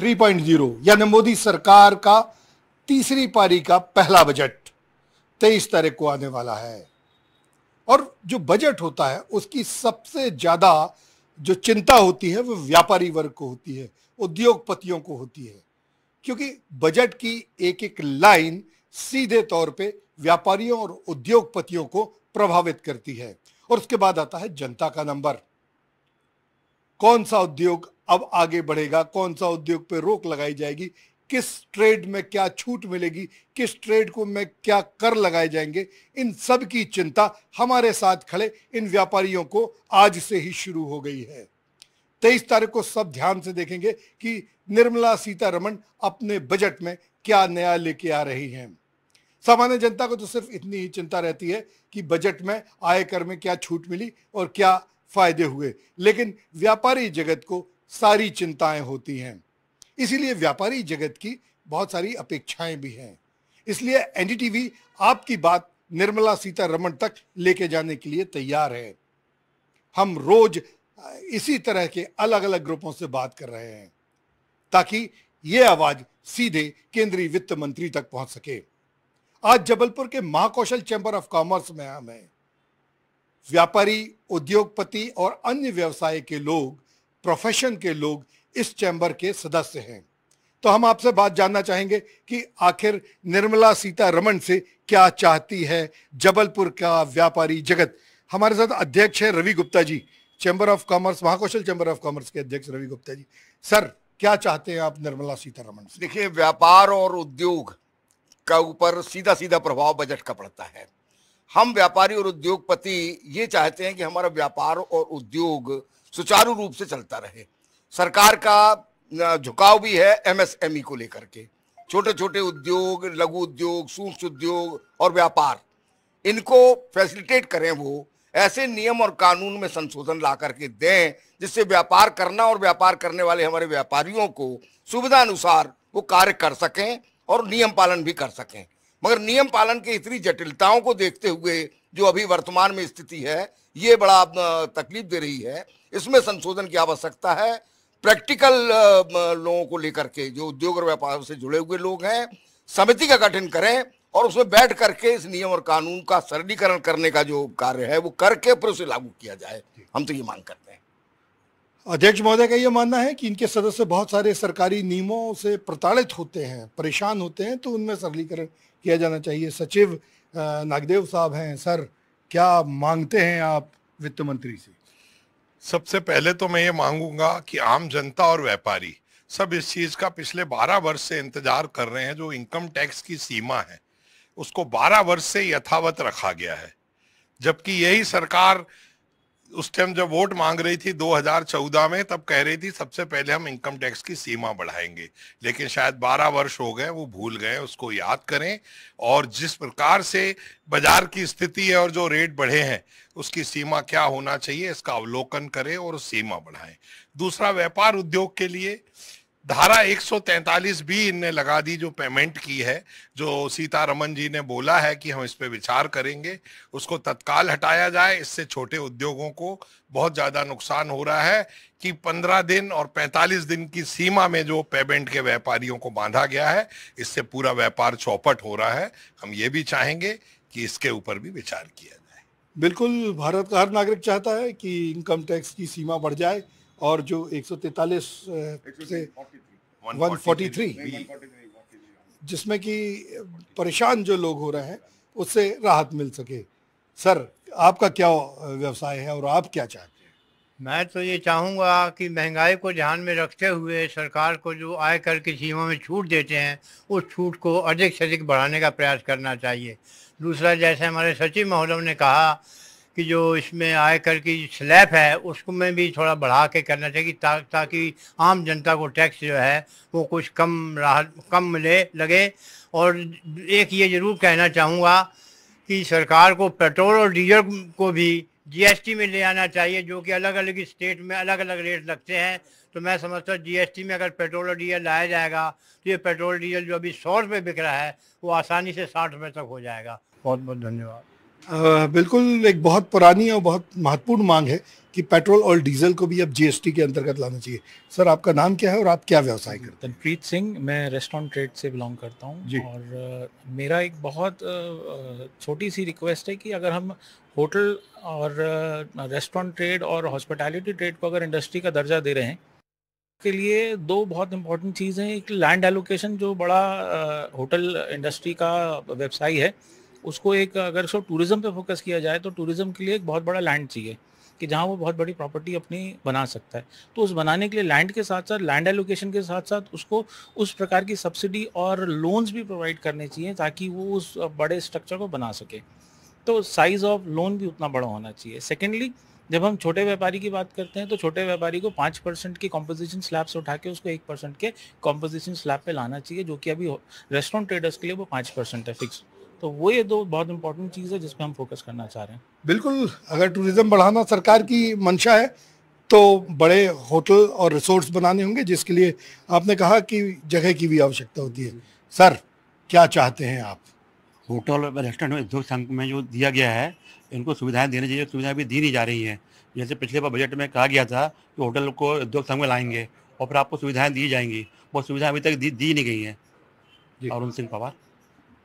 3.0 यानी मोदी सरकार का तीसरी पारी का पहला बजट तेईस तारीख को आने वाला है और जो बजट होता है उसकी सबसे ज़्यादा जो चिंता होती है वो व्यापारी वर्ग को होती है उद्योगपतियों को होती है क्योंकि बजट की एक एक लाइन सीधे तौर पे व्यापारियों और उद्योगपतियों को प्रभावित करती है और उसके बाद आता है जनता का नंबर कौन सा उद्योग अब आगे बढ़ेगा कौन सा उद्योग पे रोक लगाई जाएगी किस ट्रेड में क्या छूट मिलेगी किस ट्रेड को में क्या कर लगाए जाएंगे इन सब की चिंता हमारे साथ खड़े इन व्यापारियों को आज से ही शुरू हो गई है तेईस तारीख को सब ध्यान से देखेंगे कि निर्मला सीतारमण अपने बजट में क्या नया लेके आ रही हैं सामान्य जनता को तो सिर्फ इतनी ही चिंता रहती है कि बजट में आयकर में क्या छूट मिली और क्या फायदे हुए लेकिन व्यापारी जगत को सारी चिंताएं होती हैं इसीलिए व्यापारी जगत की बहुत सारी अपेक्षाएं भी हैं इसलिए एनडीटीवी आपकी बात निर्मला सीतारमण तक लेके जाने के लिए तैयार है हम रोज इसी तरह के अलग अलग ग्रुपों से बात कर रहे हैं ताकि ये आवाज सीधे केंद्रीय वित्त मंत्री तक पहुंच सके आज जबलपुर के महाकौशल चैंबर ऑफ कॉमर्स में हम हैं व्यापारी उद्योगपति और अन्य व्यवसाय के लोग प्रोफेशन के लोग इस चैम्बर के सदस्य हैं तो हम आपसे बात जानना चाहेंगे कि आखिर निर्मला सीतारमन से क्या चाहती है जबलपुर का व्यापारी जगत हमारे साथ अध्यक्ष है Ravi Gupta ji chamber of commerce Mahakoshal chamber of commerce के अध्यक्ष रवि गुप्ता जी सर क्या चाहते हैं आप निर्मला सीतारमन से देखिए व्यापार और उद्योग का ऊपर सीधा सीधा प्रभाव बजट का पड़ता है हम व्यापारी और उद्योगपति ये चाहते हैं कि हमारा व्यापार और उद्योग सुचारू रूप से चलता रहे सरकार का झुकाव भी है एमएसएमई e को लेकर के छोटे छोटे उद्योग लघु उद्योग सूक्ष्म उद्योग और व्यापार इनको फैसिलिटेट करें वो ऐसे नियम और कानून में संशोधन ला करके दें जिससे व्यापार करना और व्यापार करने वाले हमारे व्यापारियों को सुविधा अनुसार वो कार्य कर सकें और नियम पालन भी कर सकें मगर नियम पालन की इतनी जटिलताओं को देखते हुए जो अभी वर्तमान में स्थिति है ये बड़ा तकलीफ दे रही है इसमें संशोधन की आवश्यकता है प्रैक्टिकल लोगों को लेकर के जो उद्योग और व्यापार से जुड़े हुए लोग हैं समिति का गठन करें और उसमें बैठ करके इस नियम और कानून का सरलीकरण करने का जो कार्य है वो करके फिर उसे लागू किया जाए हम तो ये मांग करते हैं अध्यक्ष महोदय का ये मानना है कि इनके सदस्य बहुत सारे सरकारी नियमों से प्रताड़ित होते हैं परेशान होते हैं तो उनमें सरलीकरण किया जाना चाहिए सचिव नागदेव साहब हैं सर क्या मांगते हैं आप वित्त मंत्री से सबसे पहले तो मैं ये मांगूंगा कि आम जनता और व्यापारी सब इस चीज़ का पिछले 12 वर्ष से इंतजार कर रहे हैं जो इनकम टैक्स की सीमा है उसको 12 वर्ष से यथावत रखा गया है जबकि यही सरकार उस टाइम जब वोट मांग रही थी 2014 में तब कह रही थी सबसे पहले हम इनकम टैक्स की सीमा बढ़ाएंगे लेकिन शायद 12 वर्ष हो गए वो भूल गए उसको याद करें और जिस प्रकार से बाजार की स्थिति है और जो रेट बढ़े हैं उसकी सीमा क्या होना चाहिए इसका अवलोकन करें और सीमा बढ़ाएं दूसरा व्यापार उद्योग के लिए धारा 143 भी इनने लगा दी जो पेमेंट की है जो सीतारमन जी ने बोला है कि हम इस पर विचार करेंगे उसको तत्काल हटाया जाए इससे छोटे उद्योगों को बहुत ज़्यादा नुकसान हो रहा है कि 15 दिन और 45 दिन की सीमा में जो पेमेंट के व्यापारियों को बांधा गया है इससे पूरा व्यापार चौपट हो रहा है हम ये भी चाहेंगे कि इसके ऊपर भी विचार किया जाए बिल्कुल भारत का हर नागरिक चाहता है कि इनकम टैक्स की सीमा बढ़ जाए और जो एक से 143 जिसमें कि परेशान जो लोग हो रहे हैं उससे राहत मिल सके सर आपका क्या व्यवसाय है और आप क्या चाहते हैं मैं तो ये चाहूँगा कि महंगाई को ध्यान में रखते हुए सरकार को जो आयकर की सीमा में छूट देते हैं उस छूट को अधिक से अधिक बढ़ाने का प्रयास करना चाहिए दूसरा जैसे हमारे सचिव महोदय ने कहा कि जो इसमें आयकर की स्लैब है उसको में भी थोड़ा बढ़ा के करना चाहिए ता, ताकि आम जनता को टैक्स जो है वो कुछ कम राहत कम मिले लगे और एक ये ज़रूर कहना चाहूँगा कि सरकार को पेट्रोल और डीजल को भी जीएसटी में ले आना चाहिए जो कि अलग अलग स्टेट में अलग अलग रेट लगते हैं तो मैं समझता हूँ जीएसटी में अगर पेट्रोल और डीजल लाया जाएगा तो ये पेट्रोल डीजल जो अभी सौ रुपये बिक रहा है वो आसानी से साठ रुपये तक हो जाएगा बहुत बहुत धन्यवाद बिल्कुल एक बहुत पुरानी और बहुत महत्वपूर्ण मांग है कि पेट्रोल और डीजल को भी अब जीएसटी के अंतर्गत लाना चाहिए सर आपका नाम क्या है और आप क्या व्यवसाय करते हैं तनप्रीत सिंह मैं रेस्टोरेंट ट्रेड से बिलोंग करता हूँ और मेरा एक बहुत छोटी सी रिक्वेस्ट है कि अगर हम होटल और रेस्टोरेंट ट्रेड और हॉस्पिटैलिटी ट्रेड को अगर इंडस्ट्री का दर्जा दे रहे हैं के लिए दो बहुत इंपॉर्टेंट चीज़ें एक लैंड एलोकेशन जो बड़ा होटल इंडस्ट्री का व्यवसाय है उसको एक अगर सो टूरिज़्म पे फोकस किया जाए तो टूरिज़्म के लिए एक बहुत बड़ा लैंड चाहिए कि जहाँ वो बहुत बड़ी प्रॉपर्टी अपनी बना सकता है तो उस बनाने के लिए लैंड के साथ साथ लैंड एलोकेशन के साथ साथ उसको उस प्रकार की सब्सिडी और लोन्स भी प्रोवाइड करने चाहिए ताकि वो उस बड़े स्ट्रक्चर को बना सके तो साइज़ ऑफ लोन भी उतना बड़ा होना चाहिए सेकेंडली जब हम छोटे व्यापारी की बात करते हैं तो छोटे व्यापारी को पाँच परसेंट की कॉम्पोजिशन स्लैब से उठा के उसको एक परसेंट के कॉम्पोजिशन स्लैब पे लाना चाहिए जो कि अभी रेस्टोरेंट ट्रेडर्स के लिए वो पाँच परसेंट है फिक्स तो वो ये दो बहुत इम्पोर्टेंट चीज़ है जिस पर हम फोकस करना चाह रहे हैं बिल्कुल अगर टूरिज़्म बढ़ाना सरकार की मंशा है तो बड़े होटल और रिसोर्ट्स बनाने होंगे जिसके लिए आपने कहा कि जगह की भी आवश्यकता होती है सर क्या चाहते हैं आप होटल और रेस्टोरेंट में उद्योग संघ में जो दिया गया है इनको सुविधाएं देनी चाहिए सुविधाएं भी दी नहीं जा रही हैं जैसे पिछले बार बजट में कहा गया था कि होटल को उद्योग संघ में लाएंगे और फिर आपको सुविधाएं दी जाएंगी वो सुविधाएं अभी तक दी, दी नहीं गई हैं अरुण सिंह पवार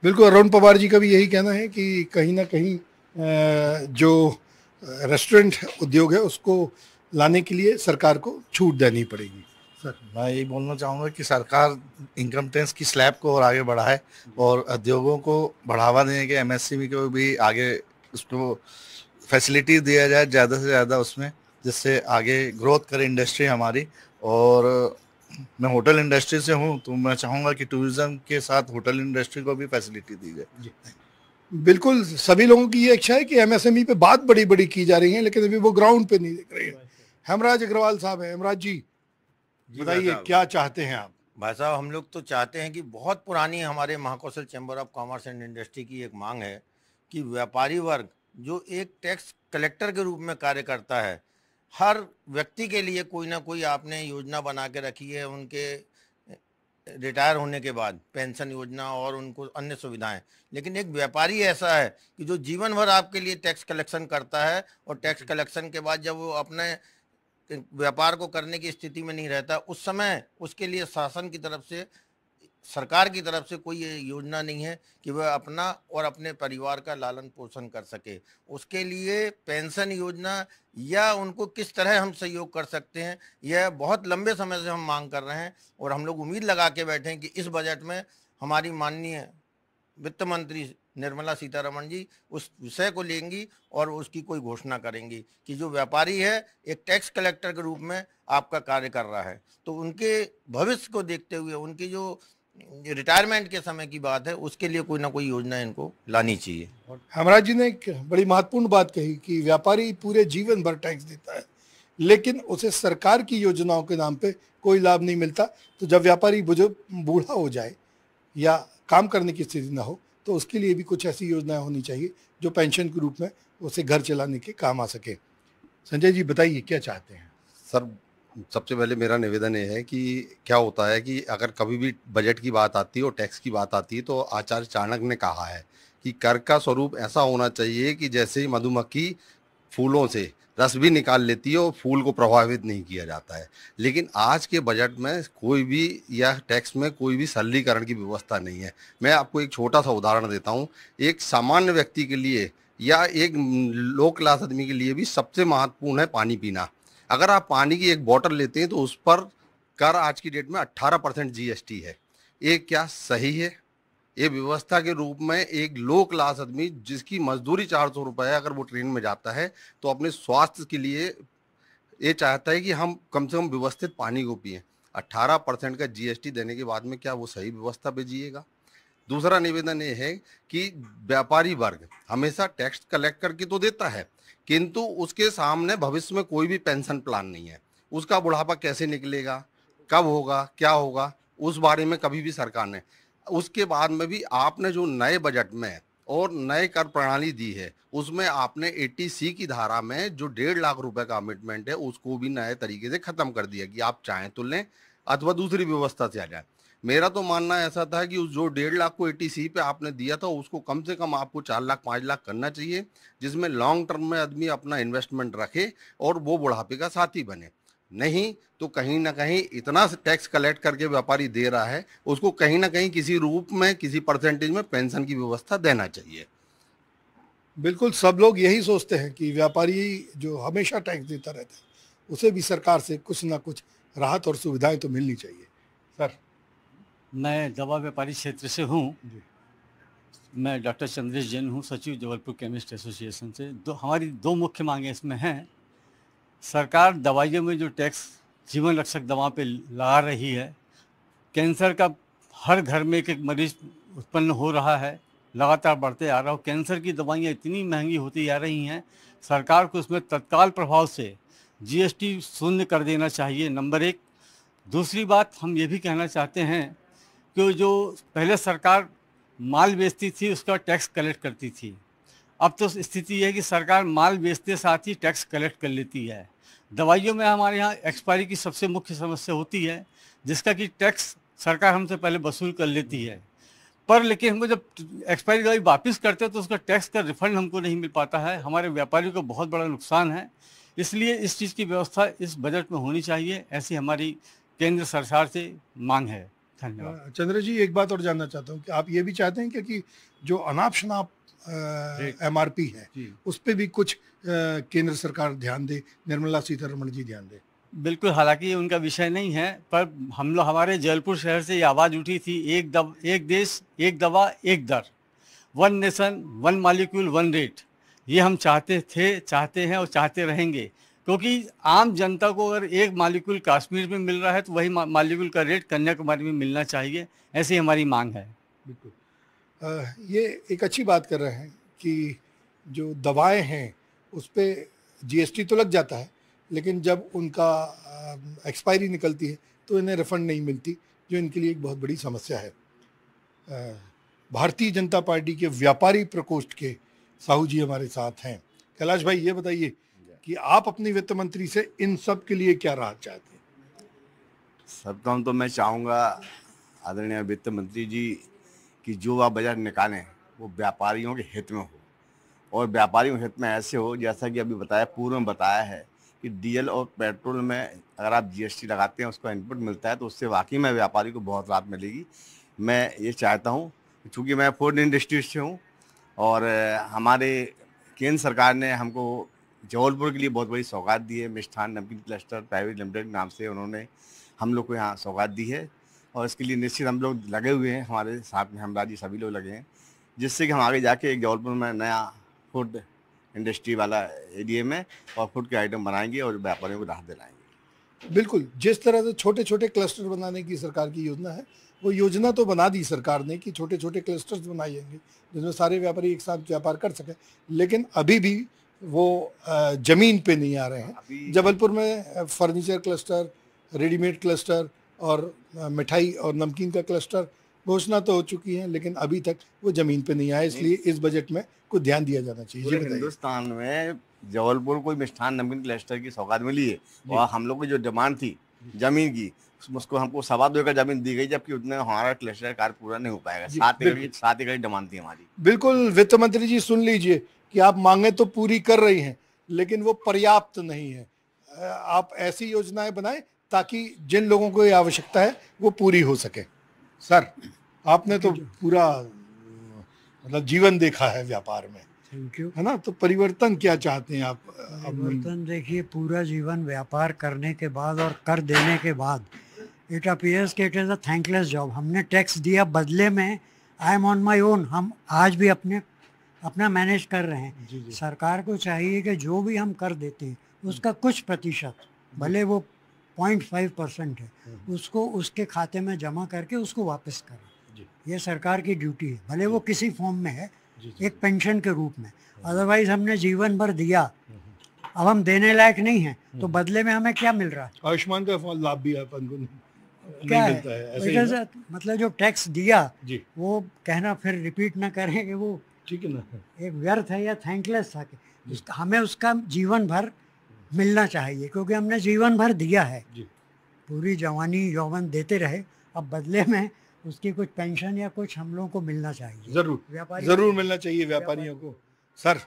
बिल्कुल अरुण पवार जी का भी यही कहना है कि कहीं ना कहीं जो रेस्टोरेंट उद्योग है उसको लाने के लिए सरकार को छूट देनी पड़ेगी सर मैं यही बोलना चाहूँगा कि सरकार इनकम टैक्स की स्लैब को और आगे बढ़ाए और उद्योगों को बढ़ावा देने के एमएससीवी को भी आगे उसको फैसिलिटी दिया जाए ज़्यादा से ज़्यादा उसमें जिससे आगे ग्रोथ करे इंडस्ट्री हमारी और मैं होटल इंडस्ट्री से हूँ तो मैं चाहूँगा कि टूरिज्म के साथ होटल इंडस्ट्री को भी फैसिलिटी दी जाए बिल्कुल सभी लोगों की ये इच्छा है कि एमएसएमई e पे बात बड़ी बड़ी की जा रही है लेकिन अभी वो ग्राउंड पे नहीं देख रहे हैं हेमराज अग्रवाल साहब है हेमराज जी, जी बताइए क्या चाहते हैं आप भाई साहब हम लोग तो चाहते हैं कि बहुत पुरानी हमारे Mahakoshal chamber of commerce and industry की एक मांग है कि व्यापारी वर्ग जो एक टैक्स कलेक्टर के रूप में कार्य करता है हर व्यक्ति के लिए कोई ना कोई आपने योजना बना के रखी है उनके रिटायर होने के बाद पेंशन योजना और उनको अन्य सुविधाएं लेकिन एक व्यापारी ऐसा है कि जो जीवन भर आपके लिए टैक्स कलेक्शन करता है और टैक्स कलेक्शन के बाद जब वो अपने व्यापार को करने की स्थिति में नहीं रहता उस समय उसके लिए शासन की तरफ से सरकार की तरफ से कोई ये योजना नहीं है कि वह अपना और अपने परिवार का लालन पोषण कर सके उसके लिए पेंशन योजना या उनको किस तरह हम सहयोग कर सकते हैं यह बहुत लंबे समय से हम मांग कर रहे हैं और हम लोग उम्मीद लगा के बैठे हैं कि इस बजट में हमारी माननीय वित्त मंत्री निर्मला सीतारमण जी उस विषय को लेंगी और उसकी कोई घोषणा करेंगी कि जो व्यापारी है एक टैक्स कलेक्टर के रूप में आपका कार्य कर रहा है तो उनके भविष्य को देखते हुए उनकी जो रिटायरमेंट के समय की बात है उसके लिए कोई ना कोई योजना इनको लानी चाहिए हेमराज जी ने एक बड़ी महत्वपूर्ण बात कही कि व्यापारी पूरे जीवन भर टैक्स देता है लेकिन उसे सरकार की योजनाओं के नाम पे कोई लाभ नहीं मिलता तो जब व्यापारी बुजुर्ग बूढ़ा हो जाए या काम करने की स्थिति ना हो तो उसके लिए भी कुछ ऐसी योजनाएं होनी चाहिए जो पेंशन के रूप में उसे घर चलाने के काम आ सके संजय जी बताइए क्या चाहते हैं सर सबसे पहले मेरा निवेदन ये है कि क्या होता है कि अगर कभी भी बजट की बात आती है और टैक्स की बात आती है तो आचार्य चाणक्य ने कहा है कि कर का स्वरूप ऐसा होना चाहिए कि जैसे मधुमक्खी फूलों से रस भी निकाल लेती है और फूल को प्रभावित नहीं किया जाता है लेकिन आज के बजट में कोई भी या टैक्स में कोई भी सरलीकरण की व्यवस्था नहीं है मैं आपको एक छोटा सा उदाहरण देता हूँ एक सामान्य व्यक्ति के लिए या एक लो क्लास आदमी के लिए भी सबसे महत्वपूर्ण है पानी पीना अगर आप पानी की एक बॉटल लेते हैं तो उस पर कर आज की डेट में 18 परसेंट जीएसटी है ये क्या सही है ये व्यवस्था के रूप में एक लो क्लास आदमी जिसकी मजदूरी चार सौ रुपये अगर वो ट्रेन में जाता है तो अपने स्वास्थ्य के लिए ये चाहता है कि हम कम से कम व्यवस्थित पानी को पिए 18 परसेंट का जीएसटी देने के बाद में क्या वो सही व्यवस्था पे जिएगा दूसरा निवेदन ये है कि व्यापारी वर्ग हमेशा टैक्स कलेक्ट करके तो देता है किंतु उसके सामने भविष्य में कोई भी पेंशन प्लान नहीं है उसका बुढ़ापा कैसे निकलेगा कब होगा क्या होगा उस बारे में कभी भी सरकार ने उसके बाद में भी आपने जो नए बजट में और नए कर प्रणाली दी है उसमें आपने ए सी की धारा में जो डेढ़ लाख रुपए का कमिटमेंट है उसको भी नए तरीके से खत्म कर दिया कि आप चाहें तो लें अथवा दूसरी व्यवस्था से आ जाए मेरा तो मानना ऐसा था कि उस जो डेढ़ लाख को एटीसी पे आपने दिया था उसको कम से कम आपको चार लाख पाँच लाख करना चाहिए जिसमें लॉन्ग टर्म में आदमी अपना इन्वेस्टमेंट रखे और वो बुढ़ापे का साथी बने नहीं तो कहीं ना कहीं इतना टैक्स कलेक्ट करके व्यापारी दे रहा है उसको कहीं ना कहीं किसी रूप में किसी परसेंटेज में पेंशन की व्यवस्था देना चाहिए बिल्कुल सब लोग यही सोचते हैं कि व्यापारी जो हमेशा टैक्स देता रहता है उसे भी सरकार से कुछ ना कुछ राहत और सुविधाएं तो मिलनी चाहिए सर मैं दवा व्यापारी क्षेत्र से हूँ मैं डॉक्टर चंद्रेश जैन हूँ सचिव जबलपुर केमिस्ट एसोसिएशन से दो हमारी दो मुख्य मांगे इसमें हैं सरकार दवाइयों में जो टैक्स जीवन रक्षक दवा पे लगा रही है कैंसर का हर घर में एक एक मरीज उत्पन्न हो रहा है लगातार बढ़ते आ रहा हो कैंसर की दवाइयाँ इतनी महंगी होती जा रही हैं सरकार को उसमें तत्काल प्रभाव से जीएसटी शून्य कर देना चाहिए नंबर एक दूसरी बात हम ये भी कहना चाहते हैं कि जो पहले सरकार माल बेचती थी उसका टैक्स कलेक्ट करती थी अब तो स्थिति यह है कि सरकार माल बेचते साथ ही टैक्स कलेक्ट कर लेती है दवाइयों में हमारे यहाँ एक्सपायरी की सबसे मुख्य समस्या होती है जिसका कि टैक्स सरकार हमसे पहले वसूल कर लेती है पर लेकिन हमको जब एक्सपायरी दवाई वापस करते हैं तो उसका टैक्स का रिफंड हमको नहीं मिल पाता है हमारे व्यापारियों को बहुत बड़ा नुकसान है इसलिए इस चीज़ की व्यवस्था इस बजट में होनी चाहिए ऐसी हमारी केंद्र सरकार से मांग है धन्यवाद चंद्र जी एक बात और जानना चाहता हूँ कि आप ये भी चाहते हैं क्या कि जो अनाप शनाप एम आर पी है उस पर भी कुछ केंद्र सरकार ध्यान दे निर्मला सीतारमण जी ध्यान दे बिल्कुल हालांकि उनका विषय नहीं है पर हम लोग हमारे जयपुर शहर से ये आवाज़ उठी थी एक दव एक देश एक दवा एक दर one nation one molecule one rate ये हम चाहते थे चाहते हैं और चाहते रहेंगे क्योंकि आम जनता को अगर एक मालिक्यूल कश्मीर में मिल रहा है तो वही मालिक्यूल का रेट कन्याकुमारी में मिलना चाहिए ऐसी हमारी मांग है बिल्कुल ये एक अच्छी बात कर रहे हैं कि जो दवाएं हैं उस पर जी तो लग जाता है लेकिन जब उनका एक्सपायरी निकलती है तो इन्हें रिफंड नहीं मिलती जो इनके लिए एक बहुत बड़ी समस्या है भारतीय जनता पार्टी के व्यापारी प्रकोष्ठ के साहू जी हमारे साथ हैं कैलाश भाई ये बताइए कि आप अपने वित्त मंत्री से इन सब के लिए क्या राहत चाहते हैं सर्वप्रथम तो मैं चाहूँगा आदरणीय वित्त मंत्री जी कि जो आप बजट निकालें वो व्यापारियों के हित में हो और व्यापारियों के हित में ऐसे हो जैसा कि अभी बताया पूर्व में बताया है कि डीजल और पेट्रोल में अगर आप जीएसटी लगाते हैं उसका इनपुट मिलता है तो उससे वाकई में व्यापारी को बहुत राहत मिलेगी मैं ये चाहता हूँ चूँकि मैं फूड इंडस्ट्री से हूँ और हमारे केंद्र सरकार ने हमको जबलपुर के लिए बहुत बड़ी सौगात दी है मिष्ठान नमकीन क्लस्टर प्राइवेट लिमिटेड नाम से उन्होंने हम लोग को यहाँ सौगात दी है और इसके लिए निश्चित हम लोग लगे हुए हैं हमारे साथ में हमराजी सभी लोग लगे हैं जिससे कि हम आगे जाके एक जबलपुर में नया फूड इंडस्ट्री वाला एरिए में और फूड के आइटम बनाएंगे और व्यापारियों को राहत दिलाएंगे बिल्कुल जिस तरह से छोटे छोटे क्लस्टर बनाने की सरकार की योजना है वो योजना तो बना दी सरकार ने कि छोटे छोटे क्लस्टर्स बनाए जाएंगे जिसमें सारे व्यापारी एक साथ व्यापार कर सकें लेकिन अभी भी वो ज़मीन पे नहीं आ रहे हैं जबलपुर में फर्नीचर क्लस्टर रेडीमेड क्लस्टर और मिठाई और नमकीन का क्लस्टर घोषणा तो हो चुकी है लेकिन अभी तक वो ज़मीन पे नहीं आया इसलिए इस बजट में कुछ ध्यान दिया जाना चाहिए हिंदुस्तान में जबलपुर को मिष्ठान नमकीन क्लस्टर की सौगात मिली है और हम लोग की जो डिमांड थी जमीन की उसको हमको सवा दो एकड़ जमीन दी गई जबकि उतने हमारा क्लस्टर कार्य पूरा नहीं हो पाएगा सात एकड़ सात एकड़ डिमांड थी हमारी बिल्कुल वित्त मंत्री जी सुन लीजिए कि आप मांगे तो पूरी कर रही हैं लेकिन वो पर्याप्त नहीं है आप ऐसी योजनाएं बनाएं ताकि जिन लोगों को ये आवश्यकता है वो पूरी हो सके सर आपने तो पूरा मतलब जीवन देखा है व्यापार में थैंक यू है ना तो परिवर्तन क्या चाहते हैं आप परिवर्तन देखिए पूरा जीवन व्यापार करने के बाद और कर देने के बाद it appears it is a thankless job हमने टैक्स दिया बदले में I am on my own हम आज भी अपने अपना मैनेज कर रहे हैं जी जी। सरकार को चाहिए कि जो भी हम कर देते हैं हम्म। उसका कुछ प्रतिशत भले वो पॉइंट फाइव परसेंट है हम्म। उसको उसके खाते में जमा करके उसको वापस करें ये सरकार की ड्यूटी है भले वो किसी फॉर्म में है एक पेंशन के रूप में अदरवाइज हम्म। हमने जीवन भर दिया अब हम देने लायक नहीं है तो बदले में हमें क्या मिल रहा है आयुष्मान का लाभ भी है क्या है, है मतलब जो टैक्स दिया वो कहना फिर रिपीट ना करें कि वो ठीक है ना एक व्यर्थ है या थैंकलेस था उसका हमें उसका जीवन भर मिलना चाहिए क्योंकि हमने जीवन भर दिया है पूरी जवानी यौवन देते रहे अब बदले में उसकी कुछ पेंशन या कुछ हम लोगों को मिलना चाहिए जरूर व्यापारी जरूर मिलना चाहिए व्यापारियों को सर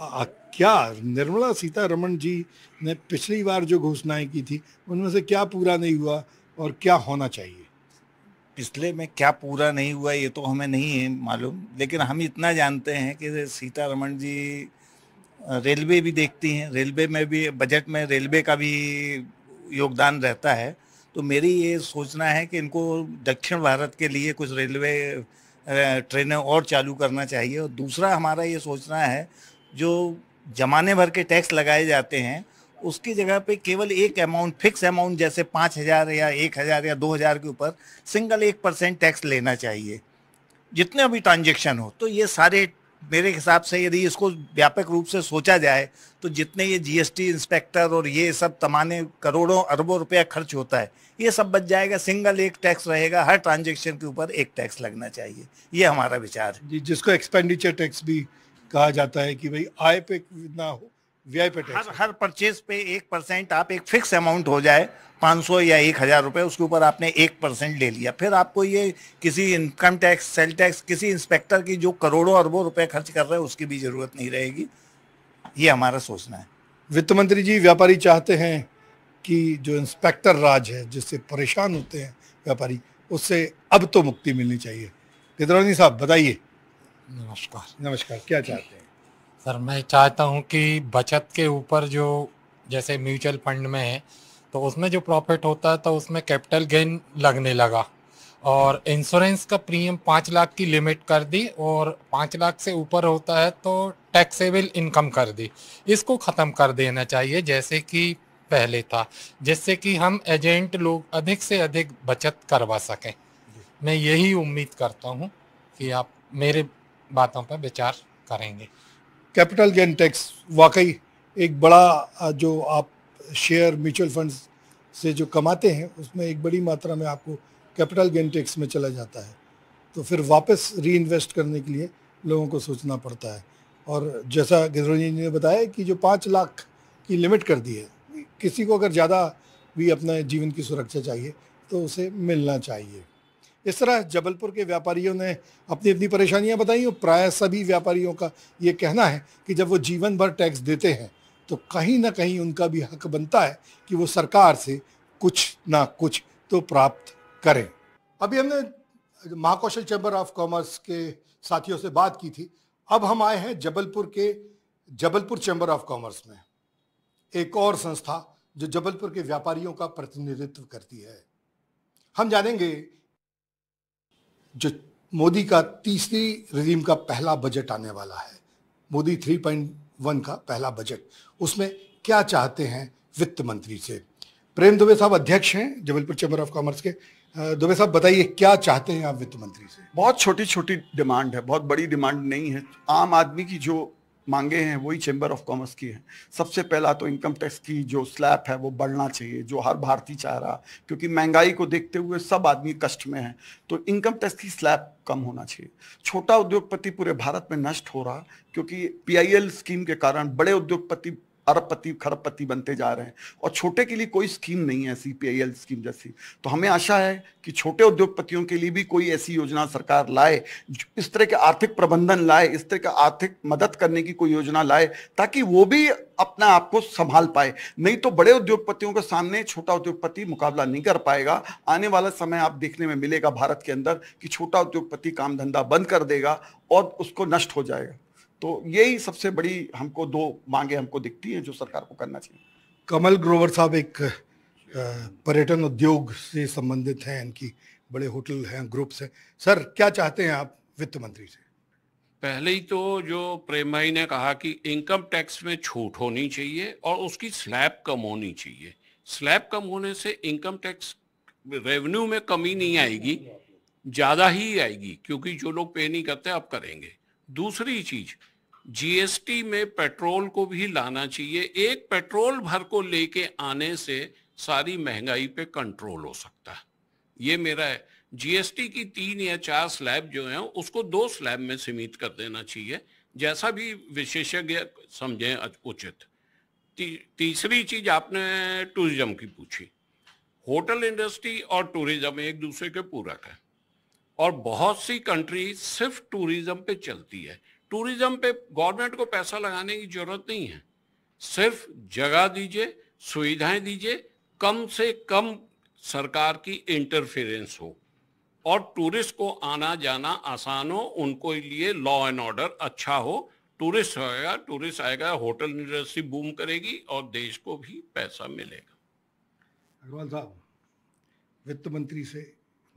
आ, क्या निर्मला सीतारमण जी ने पिछली बार जो घोषणाएं की थी उनमें से क्या पूरा नहीं हुआ और क्या होना चाहिए पिछले में क्या पूरा नहीं हुआ ये तो हमें नहीं है मालूम लेकिन हम इतना जानते हैं कि सीतारमण जी रेलवे भी देखती हैं रेलवे में भी बजट में रेलवे का भी योगदान रहता है तो मेरी ये सोचना है कि इनको दक्षिण भारत के लिए कुछ रेलवे ट्रेनें और चालू करना चाहिए और दूसरा हमारा ये सोचना है जो जमाने भर के टैक्स लगाए जाते हैं उसकी जगह पे केवल एक अमाउंट फिक्स अमाउंट जैसे पाँच हज़ार या एक हज़ार या दो हज़ार के ऊपर सिंगल एक परसेंट टैक्स लेना चाहिए जितने भी ट्रांजेक्शन हो तो ये सारे मेरे हिसाब से यदि इसको व्यापक रूप से सोचा जाए तो जितने ये जीएसटी इंस्पेक्टर और ये सब तमाने करोड़ों अरबों रुपया खर्च होता है ये सब बच जाएगा सिंगल एक टैक्स रहेगा हर ट्रांजेक्शन के ऊपर एक टैक्स लगना चाहिए ये हमारा विचार है जिसको एक्सपेंडिचर टैक्स भी कहा जाता है कि भाई आय पे इतना हो वीआईपी हर हर परचेज पे एक परसेंट आप एक फिक्स अमाउंट हो जाए पाँच सौ या एक हज़ार रुपये उसके ऊपर आपने एक परसेंट ले लिया फिर आपको ये किसी इनकम टैक्स सेल टैक्स किसी इंस्पेक्टर की जो करोड़ों अरबों रुपए खर्च कर रहे हैं उसकी भी ज़रूरत नहीं रहेगी ये हमारा सोचना है वित्त मंत्री जी व्यापारी चाहते हैं कि जो इंस्पेक्टर राज है जिससे परेशान होते हैं व्यापारी उससे अब तो मुक्ति मिलनी चाहिए साहब बताइए नमस्कार नमस्कार क्या चाहते हैं सर मैं चाहता हूं कि बचत के ऊपर जो जैसे म्यूचुअल फंड में है तो उसमें जो प्रॉफिट होता है तो उसमें कैपिटल गेन लगने लगा और इंश्योरेंस का प्रीमियम पाँच लाख की लिमिट कर दी और पाँच लाख से ऊपर होता है तो टैक्सेबल इनकम कर दी इसको ख़त्म कर देना चाहिए जैसे कि पहले था जिससे कि हम एजेंट लोग अधिक से अधिक बचत करवा सकें मैं यही उम्मीद करता हूँ कि आप मेरे बातों पर विचार करेंगे कैपिटल गेन टैक्स वाकई एक बड़ा जो आप शेयर म्यूचुअल फंड्स से जो कमाते हैं उसमें एक बड़ी मात्रा में आपको कैपिटल गेन टैक्स में चला जाता है तो फिर वापस री इन्वेस्ट करने के लिए लोगों को सोचना पड़ता है और जैसा गिरोजी जी ने बताया कि जो पाँच लाख की लिमिट कर दी है किसी को अगर ज़्यादा भी अपने जीवन की सुरक्षा चाहिए तो उसे मिलना चाहिए इस तरह जबलपुर के व्यापारियों ने अपनी अपनी परेशानियां बताई और प्राय सभी व्यापारियों का ये कहना है कि जब वो जीवन भर टैक्स देते हैं तो कहीं ना कहीं उनका भी हक बनता है कि वो सरकार से कुछ ना कुछ तो प्राप्त करें अभी हमने महाकौशल चैम्बर ऑफ कॉमर्स के साथियों से बात की थी अब हम आए हैं जबलपुर के जबलपुर चैम्बर ऑफ कॉमर्स में एक और संस्था जो जबलपुर के व्यापारियों का प्रतिनिधित्व करती है हम जानेंगे जो मोदी का तीसरी रिजीम का पहला बजट आने वाला है मोदी 3.1 का पहला बजट उसमें क्या चाहते हैं वित्त मंत्री से प्रेम दुबे साहब अध्यक्ष हैं जबलपुर चैम्बर ऑफ कॉमर्स के दुबे साहब बताइए क्या चाहते हैं आप वित्त मंत्री से बहुत छोटी छोटी डिमांड है बहुत बड़ी डिमांड नहीं है आम आदमी की जो मांगे हैं वही चैम्बर ऑफ कॉमर्स की है सबसे पहला तो इनकम टैक्स की जो स्लैब है वो बढ़ना चाहिए जो हर भारतीय चाह रहा क्योंकि महंगाई को देखते हुए सब आदमी कष्ट में है तो इनकम टैक्स की स्लैब कम होना चाहिए छोटा उद्योगपति पूरे भारत में नष्ट हो रहा क्योंकि पीआईएल स्कीम के कारण बड़े उद्योगपति अरबपति खरबपति बनते जा रहे हैं और छोटे के लिए कोई स्कीम नहीं है सीपीआईएल स्कीम जैसी तो हमें आशा है कि छोटे उद्योगपतियों के लिए भी कोई ऐसी योजना सरकार लाए इस तरह के आर्थिक प्रबंधन लाए इस तरह का आर्थिक मदद करने की कोई योजना लाए ताकि वो भी अपना आप को संभाल पाए नहीं तो बड़े उद्योगपतियों के सामने छोटा उद्योगपति मुकाबला नहीं कर पाएगा आने वाला समय आप देखने में मिलेगा भारत के अंदर कि छोटा उद्योगपति काम धंधा बंद कर देगा और उसको नष्ट हो जाएगा तो यही सबसे बड़ी हमको दो मांगे हमको दिखती हैं जो सरकार को करना चाहिए कमल ग्रोवर साहब एक पर्यटन उद्योग से संबंधित हैं इनकी बड़े होटल हैं ग्रुप्स हैं सर क्या चाहते हैं आप वित्त मंत्री से पहले ही तो जो प्रेम भाई ने कहा कि इनकम टैक्स में छूट होनी चाहिए और उसकी स्लैब कम होनी चाहिए स्लैब कम होने से इनकम टैक्स रेवेन्यू में कमी नहीं आएगी ज़्यादा ही आएगी क्योंकि जो लोग पे नहीं करते अब करेंगे दूसरी चीज़ जीएसटी में पेट्रोल को भी लाना चाहिए एक पेट्रोल भर को लेके आने से सारी महंगाई पे कंट्रोल हो सकता है ये मेरा है जीएसटी की तीन या चार स्लैब जो है उसको दो स्लैब में सीमित कर देना चाहिए जैसा भी विशेषज्ञ समझे उचित ती, तीसरी चीज आपने टूरिज्म की पूछी होटल इंडस्ट्री और टूरिज्म एक दूसरे के पूरक है और बहुत सी कंट्री सिर्फ टूरिज्म पे चलती है टूरिज्म पे गवर्नमेंट को पैसा लगाने की जरूरत नहीं है सिर्फ जगह दीजिए सुविधाएं दीजिए कम से कम सरकार की इंटरफेरेंस हो और टूरिस्ट को आना जाना आसान हो उनको लिए लॉ एंड ऑर्डर अच्छा हो टूरिस्ट आएगा टूरिस्ट आएगा होटल इंडस्ट्री बूम करेगी और देश को भी पैसा मिलेगा अग्रवाल साहब वित्त मंत्री से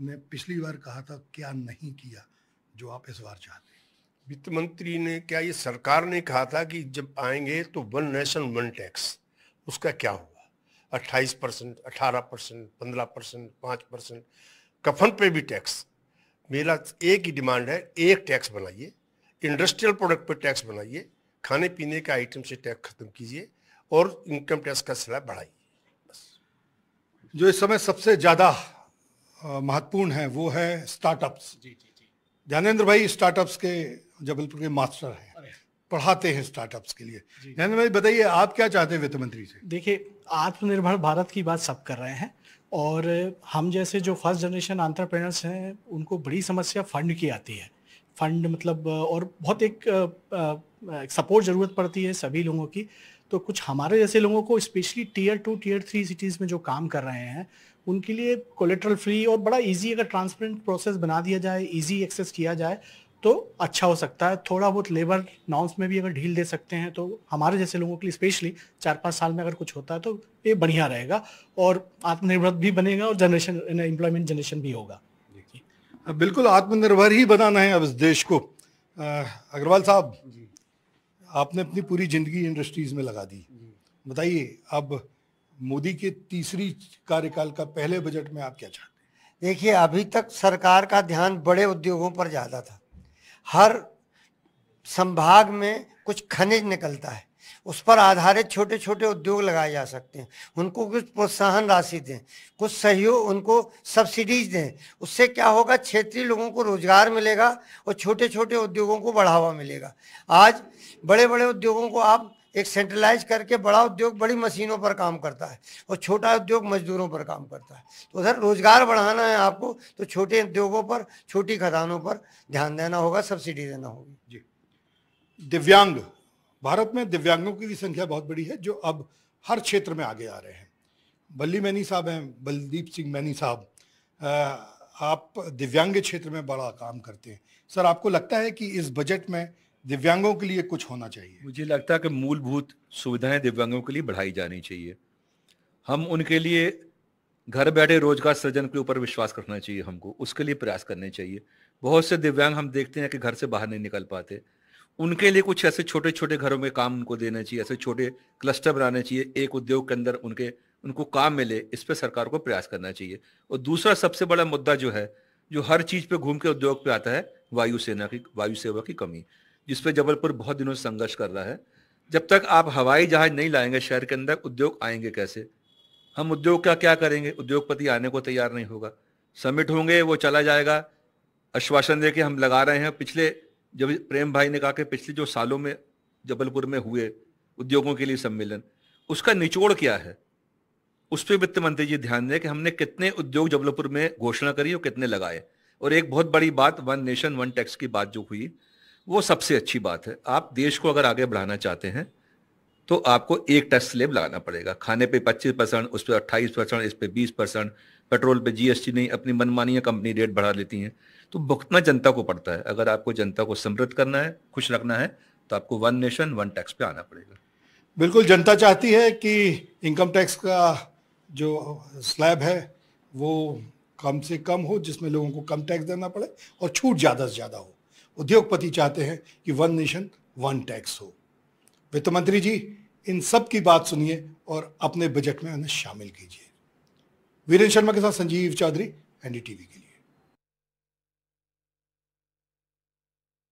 ने पिछली बार कहा था क्या नहीं किया जो आप इस बार चाहते वित्त मंत्री ने क्या ये सरकार ने कहा था कि जब आएंगे तो वन नेशन वन टैक्स उसका क्या होगा अट्ठाईस परसेंट अठारह परसेंट पंद्रह परसेंट पाँच परसेंट कफन पे भी टैक्स मेरा एक ही डिमांड है एक टैक्स बनाइए इंडस्ट्रियल प्रोडक्ट पे टैक्स बनाइए खाने पीने के आइटम से टैक्स खत्म कीजिए और इनकम टैक्स का सिला बढ़ाइए जो इस समय सबसे ज़्यादा महत्वपूर्ण है वो है स्टार्टअप्स जी जी जी भाई स्टार्टअप्स के जबलपुर के मास्टर हैं पढ़ाते हैं स्टार्टअप्स के लिए नरेंद्र भाई बताइए आप क्या चाहते हैं वित्त मंत्री से देखिए आत्मनिर्भर भारत की बात सब कर रहे हैं और हम जैसे जो फर्स्ट जनरेशन आंट्रप्रेनर्स हैं उनको बड़ी समस्या फंड की आती है फंड मतलब और बहुत एक, सपोर्ट ज़रूरत पड़ती है सभी लोगों की तो कुछ हमारे जैसे लोगों को specially tier two tier three cities में जो काम कर रहे हैं उनके लिए कोलेट्रल फ्री और बड़ा इजी अगर ट्रांसपेरेंट प्रोसेस बना दिया जाए इजी एक्सेस किया जाए तो अच्छा हो सकता है थोड़ा बहुत लेबर नाउंस में भी अगर ढील दे सकते हैं तो हमारे जैसे लोगों के लिए स्पेशली चार पाँच साल में अगर कुछ होता है तो ये बढ़िया रहेगा और आत्मनिर्भर भी बनेगा और जनरेशन एम्प्लॉयमेंट जनरेशन भी होगा बिल्कुल आत्मनिर्भर ही बनाना है अब इस देश को अग्रवाल साहब आपने अपनी पूरी ज़िंदगी इंडस्ट्रीज़ में लगा दी बताइए अब मोदी के तीसरी कार्यकाल का पहले बजट में आप क्या चाहते हैं देखिए अभी तक सरकार का ध्यान बड़े उद्योगों पर ज़्यादा था हर संभाग में कुछ खनिज निकलता है उस पर आधारित छोटे छोटे उद्योग लगाए जा सकते हैं उनको कुछ प्रोत्साहन राशि दें कुछ सहयोग उनको सब्सिडीज दें उससे क्या होगा क्षेत्रीय लोगों को रोजगार मिलेगा और छोटे छोटे उद्योगों को बढ़ावा मिलेगा आज बड़े बड़े उद्योगों को आप एक सेंट्रलाइज करके बड़ा उद्योग बड़ी मशीनों पर काम करता है और छोटा उद्योग मजदूरों पर काम करता है तो उधर रोजगार बढ़ाना है आपको तो छोटे उद्योगों पर छोटी खदानों पर ध्यान देना होगा सब्सिडी देना होगी जी दिव्यांग भारत में दिव्यांगों की भी संख्या बहुत बड़ी है जो अब हर क्षेत्र में आगे आ रहे हैं बल्ली मैनी साहब हैं बलदीप सिंह मैनी साहब आप दिव्यांग क्षेत्र में बड़ा काम करते हैं सर आपको लगता है कि इस बजट में दिव्यांगों के लिए कुछ होना चाहिए मुझे लगता है कि मूलभूत सुविधाएं दिव्यांगों के लिए बढ़ाई जानी चाहिए हम उनके लिए घर बैठे रोजगार सृजन के ऊपर विश्वास करना चाहिए हमको उसके लिए प्रयास करने चाहिए बहुत से दिव्यांग हम देखते हैं कि घर से बाहर नहीं निकल पाते उनके लिए कुछ ऐसे छोटे छोटे घरों में काम उनको देना चाहिए ऐसे छोटे क्लस्टर बनाने चाहिए एक उद्योग के अंदर उनके उनको काम मिले इस पर सरकार को प्रयास करना चाहिए और दूसरा सबसे बड़ा मुद्दा जो है जो हर चीज़ पे घूम के उद्योग पे आता है वायुसेना की वायु सेवा की कमी जिस पर जबलपुर बहुत दिनों से संघर्ष कर रहा है जब तक आप हवाई जहाज नहीं लाएंगे शहर के अंदर उद्योग आएंगे कैसे हम उद्योग का क्या करेंगे उद्योगपति आने को तैयार नहीं होगा समिट होंगे वो चला जाएगा आश्वासन दे के हम लगा रहे हैं पिछले जब प्रेम भाई ने कहा कि पिछले जो सालों में जबलपुर में हुए उद्योगों के लिए सम्मेलन उसका निचोड़ क्या है उस पर वित्त मंत्री जी ध्यान दें कि हमने कितने उद्योग जबलपुर में घोषणा करी और कितने लगाए और एक बहुत बड़ी बात वन नेशन वन टैक्स की बात जो हुई वो सबसे अच्छी बात है आप देश को अगर आगे बढ़ाना चाहते हैं तो आपको एक टैक्स स्लेब लगाना पड़ेगा खाने पे 25 परसेंट उस पर अट्ठाईस परसेंट इस पर 20 परसेंट पेट्रोल पे जीएसटी नहीं अपनी मनमानियाँ कंपनी रेट बढ़ा लेती हैं तो भुगतना जनता को पड़ता है अगर आपको जनता को समृद्ध करना है खुश रखना है तो आपको वन नेशन वन टैक्स पे आना पड़ेगा बिल्कुल जनता चाहती है कि इनकम टैक्स का जो स्लैब है वो कम से कम हो जिसमें लोगों को कम टैक्स देना पड़े और छूट ज़्यादा से ज़्यादा हो उद्योगपति चाहते हैं कि वन नेशन वन टैक्स हो वित्त मंत्री जी इन सब की बात सुनिए और अपने बजट में उन्हें शामिल कीजिए वीरेंद्र शर्मा के साथ संजीव चौधरी एनडीटीवी के लिए